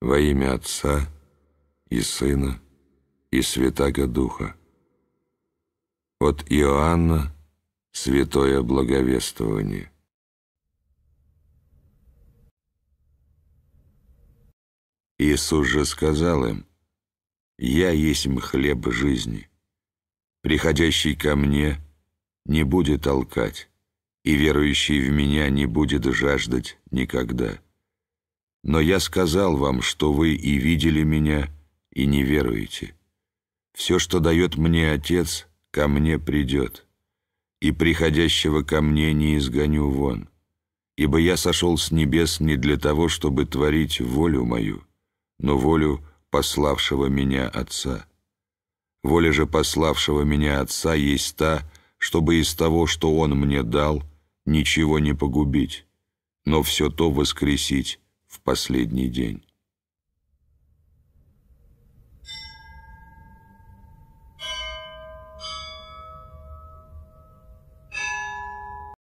во имя Отца и Сына и Святаго Духа. От Иоанна Святое Благовествование. Иисус же сказал им, «Я есть хлеб жизни. Приходящий ко мне не будет толкать; и верующий в меня не будет жаждать никогда». Но я сказал вам, что вы и видели меня, и не веруете. Все, что дает мне Отец, ко мне придет, и приходящего ко мне не изгоню вон, ибо я сошел с небес не для того, чтобы творить волю мою, но волю пославшего меня Отца. Воля же пославшего меня Отца есть та, чтобы из того, что Он мне дал, ничего не погубить, но все то воскресить, последний день.